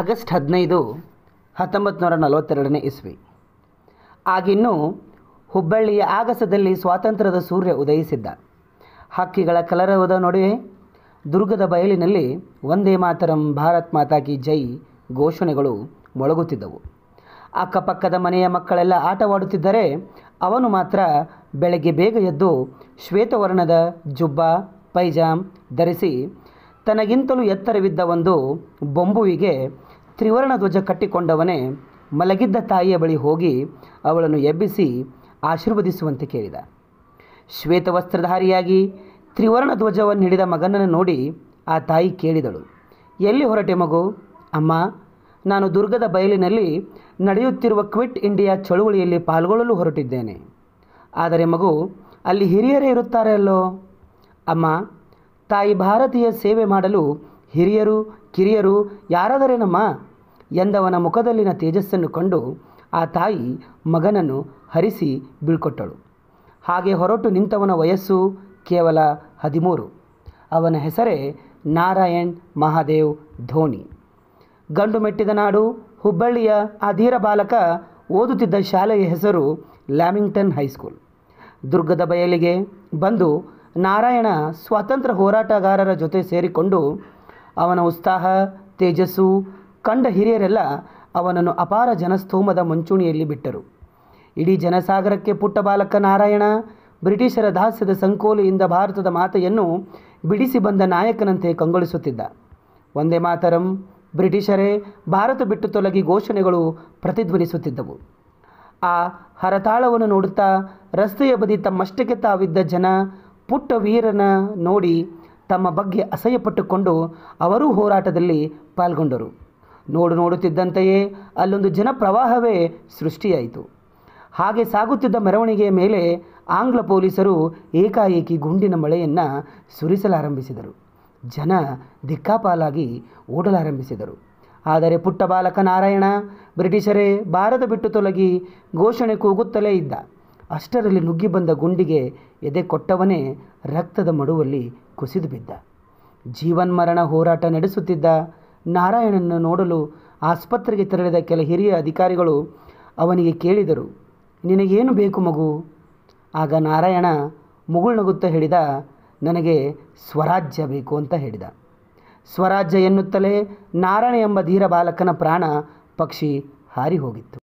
August ಹದಿನೈದು ಹತ್ತೊಂಬತ್ತು ನೂರ ನಲವತ್ತೆರಡನೇ ಇಸ್ವಿ ಆಗಿನ್ನೂ ಹುಬ್ಬಳ್ಳಿಯ ಆಗಸದಲ್ಲಿ ಸ್ವಾತಂತ್ರ್ಯದ ಸೂರ್ಯ ಉದಯಿಸಿದ್ದ ಹಕ್ಕಿಗಳ ಕಲರವದ ನಡುವೆ ದುರ್ಗದ ಬಯಲಿನಲ್ಲಿ ಒಂದೇ ಮಾತರಂ ಭಾರತ್ ಮಾತಾಕಿ ಜೈ ಘೋಷಣೆಗಳು ಮೊಳಗುತ್ತಿದ್ದವು ಅಕ್ಕಪಕ್ಕದ ಮನೆಯ ಮಕ್ಕಳೆಲ್ಲ ಆಟವಾಡುತ್ತಿದ್ದರೆ ಅವನು ಮಾತ್ರ ಬೆಳಗ್ಗೆ ಬೇಗ ಎದ್ದು ಶ್ವೇತವರ್ಣದ ಜುಬ್ಬ ಪೈಜಾಮ್ ಧರಿಸಿ ತನಗಿಂತಲೂ ಎತ್ತರವಿದ್ದ ಒಂದು ಬೊಂಬುವಿಗೆ ತ್ರಿವರ್ಣ ಧ್ವಜ ಕಟ್ಟಿಕೊಂಡವನೇ ಮಲಗಿದ್ದ ತಾಯಿಯ ಬಳಿ ಹೋಗಿ ಅವಳನ್ನು ಎಬ್ಬಿಸಿ ಆಶೀರ್ವದಿಸುವಂತೆ ಕೇಳಿದ ಶ್ವೇತವಸ್ತ್ರಧಾರಿಯಾಗಿ ತ್ರಿವರ್ಣ ಧ್ವಜವನ್ನು ಹಿಡಿದ ಮಗನನ್ನು ನೋಡಿ ಆ ತಾಯಿ ಕೇಳಿದಳು ಎಲ್ಲಿ ಹೊರಟೆ ಮಗು ಅಮ್ಮ ನಾನು ದುರ್ಗದ ಬಯಲಿನಲ್ಲಿ ನಡೆಯುತ್ತಿರುವ ಕ್ವಿಟ್ ಇಂಡಿಯಾ ಚಳುವಳಿಯಲ್ಲಿ ಪಾಲ್ಗೊಳ್ಳಲು ಹೊರಟಿದ್ದೇನೆ ಆದರೆ ಮಗು ಅಲ್ಲಿ ಹಿರಿಯರೇ ಇರುತ್ತಾರೆಯಲ್ಲೋ ಅಮ್ಮ ತಾಯಿ ಭಾರತೀಯ ಸೇವೆ ಮಾಡಲು ಹಿರಿಯರು ಕಿರಿಯರು ಯಾರಾದರೇನಮ್ಮ ಎಂದವನ ಮುಖದಲ್ಲಿನ ತೇಜಸ್ಸನ್ನು ಕಂಡು ಆ ತಾಯಿ ಮಗನನ್ನು ಹರಿಸಿ ಬೀಳ್ಕೊಟ್ಟಳು ಹಾಗೆ ಹೊರಟು ನಿಂತವನ ವಯಸ್ಸು ಕೇವಲ ಹದಿಮೂರು ಅವನ ಹೆಸರೇ ನಾರಾಯಣ್ ಮಹಾದೇವ್ ಧೋನಿ ಗಂಡು ಮೆಟ್ಟಿದ ನಾಡು ಹುಬ್ಬಳ್ಳಿಯ ಧೀರ ಬಾಲಕ ಓದುತ್ತಿದ್ದ ಶಾಲೆಯ ಹೆಸರು ಲ್ಯಾಮಿಂಗ್ಟನ್ ಹೈಸ್ಕೂಲ್ ದುರ್ಗದ ಬಯಲಿಗೆ ಬಂದು ನಾರಾಯಣ ಸ್ವಾತಂತ್ರ್ಯ ಹೋರಾಟಗಾರರ ಜೊತೆ ಸೇರಿಕೊಂಡು ಅವನ ಉತ್ಸಾಹ ತೇಜಸ್ಸು ಕಂಡ ಹಿರಿಯರೆಲ್ಲ ಅವನನ್ನು ಅಪಾರ ಜನಸ್ತೋಮದ ಮುಂಚೂಣಿಯಲ್ಲಿ ಬಿಟ್ಟರು ಇಡೀ ಜನಸಾಗರಕ್ಕೆ ಪುಟ್ಟ ಬಾಲಕ ನಾರಾಯಣ ಬ್ರಿಟಿಷರ ದಾಸ್ಯದ ಸಂಕೋಲೆಯಿಂದ ಭಾರತದ ಮಾತೆಯನ್ನು ಬಿಡಿಸಿ ಬಂದ ನಾಯಕನಂತೆ ಕಂಗೊಳಿಸುತ್ತಿದ್ದ ಒಂದೇ ಮಾತರಂ ಬ್ರಿಟಿಷರೇ ಭಾರತ ಬಿಟ್ಟು ತೊಲಗಿ ಘೋಷಣೆಗಳು ಪ್ರತಿಧ್ವನಿಸುತ್ತಿದ್ದವು ಆ ಹರತಾಳವನ್ನು ನೋಡುತ್ತಾ ರಸ್ತೆಯ ಬದಿ ತಮ್ಮಷ್ಟಕ್ಕೆ ತಾವಿದ್ದ ಜನ ಪುಟ್ಟ ವೀರನ ನೋಡಿ ತಮ್ಮ ಬಗ್ಗೆ ಅಸಹ್ಯಪಟ್ಟುಕೊಂಡು ಅವರೂ ಹೋರಾಟದಲ್ಲಿ ಪಾಲ್ಗೊಂಡರು ನೋಡು ನೋಡುತ್ತಿದ್ದಂತೆಯೇ ಅಲ್ಲೊಂದು ಜನಪ್ರವಾಹವೇ ಸೃಷ್ಟಿಯಾಯಿತು ಹಾಗೆ ಸಾಗುತ್ತಿದ್ದ ಮೆರವಣಿಗೆಯ ಮೇಲೆ ಆಂಗ್ಲ ಪೊಲೀಸರು ಏಕಾಏಕಿ ಗುಂಡಿನ ಮಳೆಯನ್ನು ಸುರಿಸಲಾರಂಭಿಸಿದರು ಜನ ದಿಕ್ಕಾಪಾಲಾಗಿ ಓಡಲಾರಂಭಿಸಿದರು ಆದರೆ ಪುಟ್ಟ ಬಾಲಕ ನಾರಾಯಣ ಬ್ರಿಟಿಷರೇ ಭಾರತ ಬಿಟ್ಟು ತೊಲಗಿ ಘೋಷಣೆ ಕೂಗುತ್ತಲೇ ಇದ್ದ ಅಷ್ಟರಲ್ಲಿ ನುಗ್ಗಿ ಬಂದ ಗುಂಡಿಗೆ ಎದೆ ಕೊಟ್ಟವನೇ ರಕ್ತದ ಮಡುವಲ್ಲಿ ಕುಸಿದು ಬಿದ್ದ ಜೀವನ್ಮರಣ ಹೋರಾಟ ನಡೆಸುತ್ತಿದ್ದ ನಾರಾಯಣನನ್ನು ನೋಡಲು ಆಸ್ಪತ್ರೆಗೆ ತೆರಳಿದ ಕೆಲ ಹಿರಿಯ ಅಧಿಕಾರಿಗಳು ಅವನಿಗೆ ಕೇಳಿದರು ನಿನಗೇನು ಬೇಕು ಮಗು ಆಗ ನಾರಾಯಣ ಮುಗುಳ್ನಗುತ್ತಾ ಹೇಳಿದ ನನಗೆ ಸ್ವರಾಜ್ಯ ಬೇಕು ಅಂತ ಹೇಳಿದ ಸ್ವರಾಜ್ಯ ಎನ್ನುತ್ತಲೇ ನಾರಾಯಣ ಎಂಬ ಧೀರ ಬಾಲಕನ ಪ್ರಾಣ ಪಕ್ಷಿ ಹಾರಿ ಹೋಗಿತ್ತು